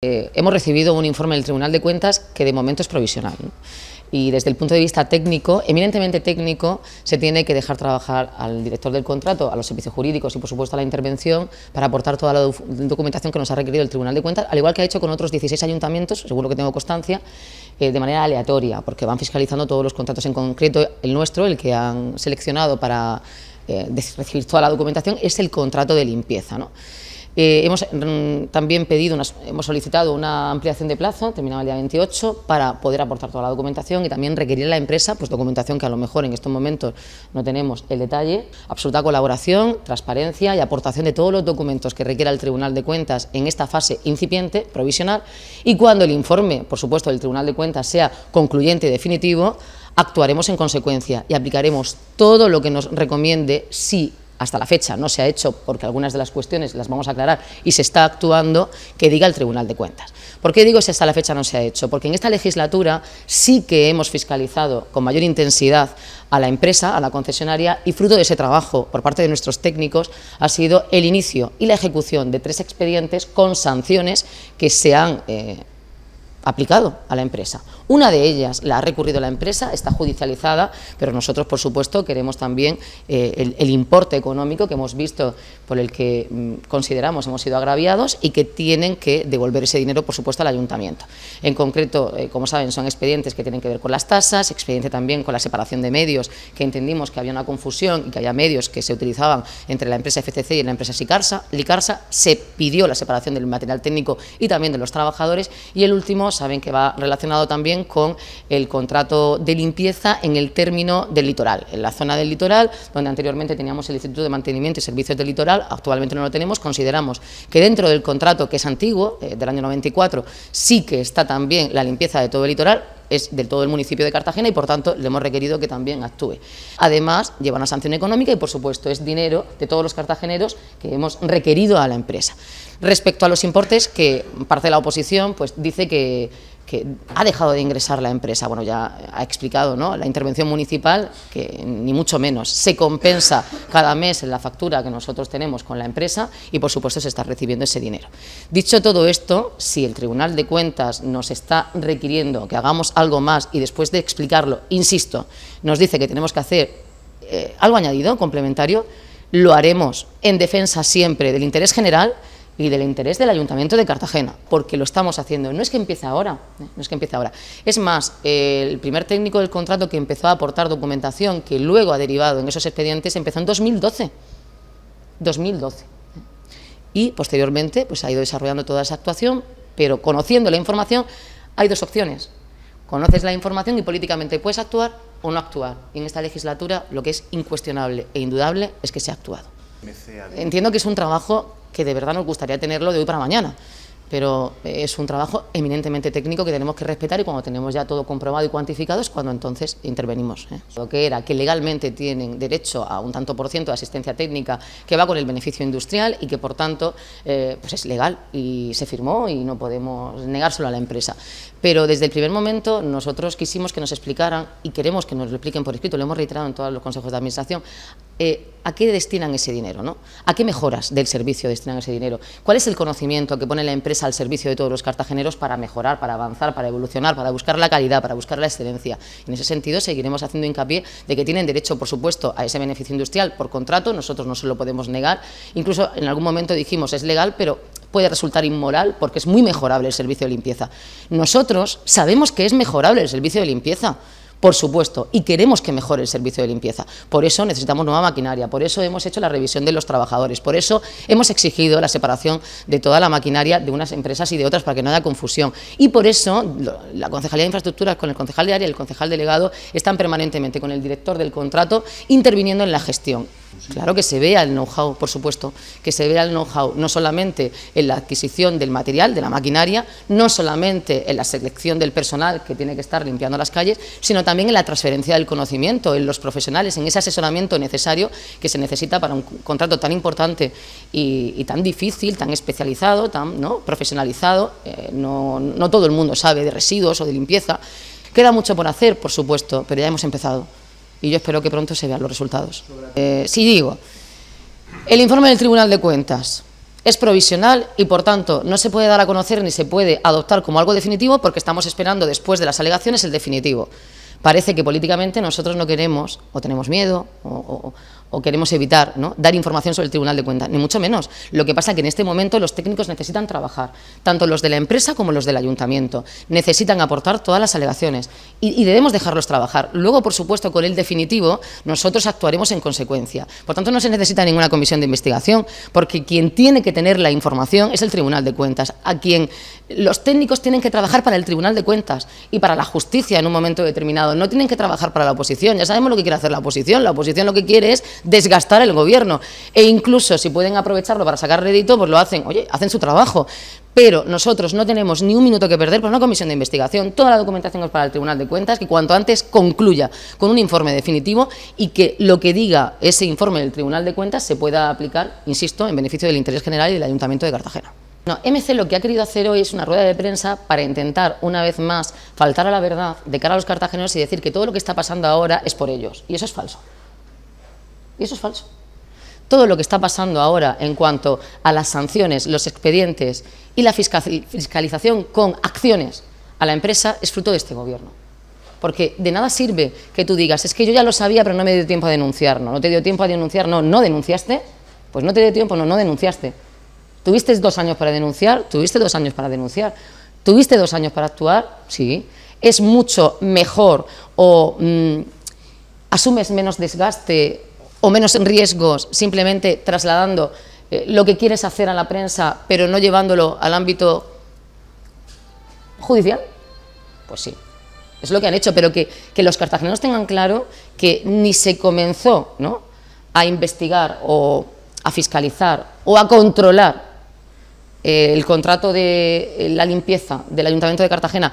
Eh, hemos recibido un informe del Tribunal de Cuentas que de momento es provisional. Y desde el punto de vista técnico, eminentemente técnico, se tiene que dejar trabajar al director del contrato, a los servicios jurídicos y, por supuesto, a la intervención para aportar toda la documentación que nos ha requerido el Tribunal de Cuentas, al igual que ha hecho con otros 16 ayuntamientos, seguro que tengo constancia, eh, de manera aleatoria, porque van fiscalizando todos los contratos en concreto. El nuestro, el que han seleccionado para eh, recibir toda la documentación, es el contrato de limpieza. Eh, hemos mm, también pedido, hemos solicitado una ampliación de plazo, terminaba el día 28, para poder aportar toda la documentación y también requerir a la empresa pues, documentación que a lo mejor en estos momentos no tenemos el detalle, absoluta colaboración, transparencia y aportación de todos los documentos que requiera el Tribunal de Cuentas en esta fase incipiente, provisional, y cuando el informe, por supuesto, del Tribunal de Cuentas sea concluyente y definitivo, actuaremos en consecuencia y aplicaremos todo lo que nos recomiende si hasta la fecha no se ha hecho, porque algunas de las cuestiones las vamos a aclarar y se está actuando, que diga el Tribunal de Cuentas. ¿Por qué digo si hasta la fecha no se ha hecho? Porque en esta legislatura sí que hemos fiscalizado con mayor intensidad a la empresa, a la concesionaria, y fruto de ese trabajo por parte de nuestros técnicos ha sido el inicio y la ejecución de tres expedientes con sanciones que se han... Eh, aplicado a la empresa. Una de ellas la ha recurrido la empresa, está judicializada, pero nosotros, por supuesto, queremos también eh, el, importe económico que hemos visto por el que mm, consideramos hemos sido agraviados y que tienen que devolver ese dinero, por supuesto, al ayuntamiento. En concreto, eh, como saben, son expedientes que tienen que ver con las tasas, expediente también con la separación de medios, que entendimos que había una confusión y que había medios que se utilizaban entre la empresa FCC y la empresa SICARSA... Licarsa se pidió la separación del material técnico y también de los trabajadores y el último saben que va relacionado también con el contrato de limpieza en el término del litoral, en la zona del litoral, donde anteriormente teníamos el Instituto de Mantenimiento y Servicios del Litoral, actualmente no lo tenemos, consideramos que dentro del contrato, que es antiguo, eh, del año 94, sí que está también la limpieza de todo el litoral, es del todo el municipio de Cartagena y por tanto le hemos requerido que también actúe. Además, lleva una sanción económica y por supuesto es dinero de todos los cartageneros que hemos requerido a la empresa. Respecto a los importes, que parte de la oposición pues dice que que ha dejado de ingresar la empresa. Bueno, ya ha explicado, ¿no? La intervención municipal, que ni mucho menos, se compensa cada mes en la factura que nosotros tenemos con la empresa y, por supuesto, se está recibiendo ese dinero. Dicho todo esto, si el Tribunal de Cuentas nos está requiriendo que hagamos algo más y después de explicarlo, insisto, nos dice que tenemos que hacer eh, algo añadido, complementario, lo haremos en defensa siempre del interés general y del interés del Ayuntamiento de Cartagena, porque lo estamos haciendo. No es que empiece ahora, ¿eh? no es que empiece ahora. Es más, el primer técnico del contrato que empezó a aportar documentación que luego ha derivado en esos expedientes empezó en 2012. 2012. ¿eh? Y posteriormente pues, ha ido desarrollando toda esa actuación, pero conociendo la información hay dos opciones. Conoces la información y políticamente puedes actuar o no actuar. Y en esta legislatura lo que es incuestionable e indudable es que se ha actuado. Entiendo que es un trabajo que de verdad nos gustaría tenerlo de hoy para mañana. Pero es un trabajo eminentemente técnico que tenemos que respetar y cuando tenemos ya todo comprobado y cuantificado es cuando entonces intervenimos. ¿eh? Lo que era que legalmente tienen derecho a un tanto por ciento de asistencia técnica que va con el beneficio industrial y que por tanto eh, pues es legal y se firmó y no podemos negárselo a la empresa. Pero desde el primer momento nosotros quisimos que nos explicaran y queremos que nos lo expliquen por escrito, lo hemos reiterado en todos los consejos de administración, eh, ¿a qué destinan ese dinero? ¿A qué mejoras del servicio destinan ese dinero? ¿Cuál es el conocimiento que pone la empresa al servicio de todos los cartageneros para mejorar, para avanzar, para evolucionar, para buscar la calidad, para buscar la excelencia? En ese sentido, seguiremos haciendo hincapié de que tienen derecho, por supuesto, a ese beneficio industrial por contrato, nosotros no se lo podemos negar, incluso en algún momento dijimos es legal, pero puede resultar inmoral porque es muy mejorable el servicio de limpieza. Nosotros sabemos que es mejorable el servicio de limpieza, por supuesto, y queremos que mejore el servicio de limpieza. Por eso necesitamos nueva maquinaria, por eso hemos hecho la revisión de los trabajadores, por eso hemos exigido la separación de toda la maquinaria de unas empresas y de otras para que no haya confusión. Y por eso la Concejalía de Infraestructuras con el concejal de área y el concejal delegado están permanentemente con el director del contrato interviniendo en la gestión. Claro que se vea el know-how, por supuesto, que se vea el know-how no solamente en la adquisición del material, de la maquinaria, no solamente en la selección del personal que tiene que estar limpiando las calles, sino también en la transferencia del conocimiento, en los profesionales, en ese asesoramiento necesario que se necesita para un contrato tan importante y, tan difícil, tan especializado, tan ¿no? profesionalizado. Eh, no todo el mundo sabe de residuos o de limpieza. Queda mucho por hacer, por supuesto, pero ya hemos empezado y yo espero que pronto se vean los resultados. Eh, si digo, el informe del Tribunal de Cuentas es provisional y, por tanto, no se puede dar a conocer ni se puede adoptar como algo definitivo porque estamos esperando después de las alegaciones el definitivo. Parece que políticamente nosotros no queremos o tenemos miedo o, o queremos evitar dar información sobre el Tribunal de Cuentas, ni mucho menos. Lo que pasa es que en este momento los técnicos necesitan trabajar, tanto los de la empresa como los del ayuntamiento. Necesitan aportar todas las alegaciones y, y debemos dejarlos trabajar. Luego, por supuesto, con el definitivo, nosotros actuaremos en consecuencia. Por tanto, no se necesita ninguna comisión de investigación, porque quien tiene que tener la información es el Tribunal de Cuentas, a quien los técnicos tienen que trabajar para el Tribunal de Cuentas y para la justicia en un momento determinado. No tienen que trabajar para la oposición. Ya sabemos lo que quiere hacer la oposición. La oposición lo que quiere es desgastar el gobierno. E incluso si pueden aprovecharlo para sacar rédito, pues lo hacen. Oye, hacen su trabajo. Pero nosotros no tenemos ni un minuto que perder por una comisión de investigación. Toda la documentación es para el Tribunal de Cuentas, que cuanto antes concluya con un informe definitivo y que lo que diga ese informe del Tribunal de Cuentas se pueda aplicar, insisto, en beneficio del interés general y del Ayuntamiento de Cartagena. No, MC lo que ha querido hacer hoy es una rueda de prensa para intentar, una vez más, faltar a la verdad de cara a los cartageneros y decir que todo lo que está pasando ahora es por ellos. Y eso es falso. Y eso es falso. Todo lo que está pasando ahora en cuanto a las sanciones, los expedientes y la fiscalización con acciones a la empresa es fruto de este gobierno. Porque de nada sirve que tú digas, es que yo ya lo sabía, pero no me dio tiempo a denunciar. No, no te dio tiempo a denunciar, no, no denunciaste. Pues no te dio tiempo, no, no denunciaste. Tuviste dos años para denunciar, tuviste dos años para denunciar. Tuviste dos años para actuar, sí. Es mucho mejor o mm, asumes menos desgaste o menos riesgos simplemente trasladando eh, lo que quieres hacer a la prensa, pero no llevándolo al ámbito judicial? Pues sí, es lo que han hecho, pero que, los cartagenos tengan claro que ni se comenzó ¿no? a investigar o a fiscalizar o a controlar eh, el contrato de la limpieza del Ayuntamiento de Cartagena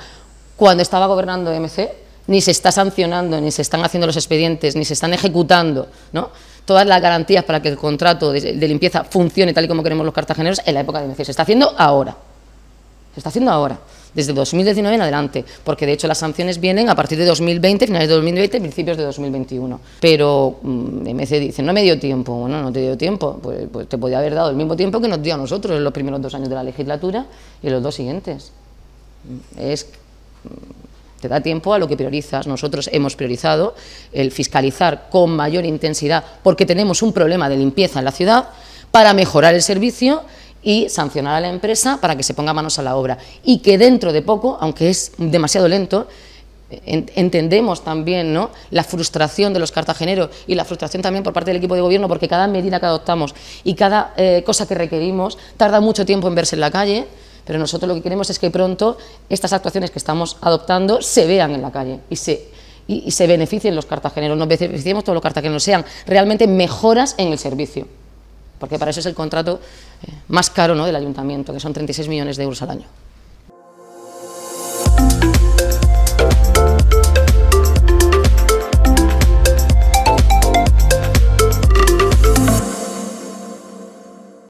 cuando estaba gobernando MC, ni se está sancionando, ni se están haciendo los expedientes, ni se están ejecutando, ¿no? todas las garantías para que el contrato de, limpieza funcione tal y como queremos los cartageneros en la época de MC. Se está haciendo ahora. Se está haciendo ahora, desde 2019 en adelante, porque de hecho las sanciones vienen a partir de 2020, finales de 2020, principios de 2021. Pero mmm, MC dice, no me dio tiempo. Bueno, no te dio tiempo, pues, pues, te podía haber dado el mismo tiempo que nos dio a nosotros en los primeros dos años de la legislatura y en los dos siguientes. Es te da tiempo a lo que priorizas. Nosotros hemos priorizado el fiscalizar con mayor intensidad porque tenemos un problema de limpieza en la ciudad para mejorar el servicio y sancionar a la empresa para que se ponga manos a la obra. Y que dentro de poco, aunque es demasiado lento, entendemos también la frustración de los cartageneros y la frustración también por parte del equipo de gobierno porque cada medida que adoptamos y cada eh, cosa que requerimos tarda mucho tiempo en verse en la calle pero nosotros lo que queremos es que pronto estas actuaciones que estamos adoptando se vean en la calle y se, y, se beneficien los cartageneros, nos beneficiemos todos los cartageneros, sean realmente mejoras en el servicio. Porque para eso es el contrato eh, más caro ¿no? del ayuntamiento, que son 36 millones de euros al año.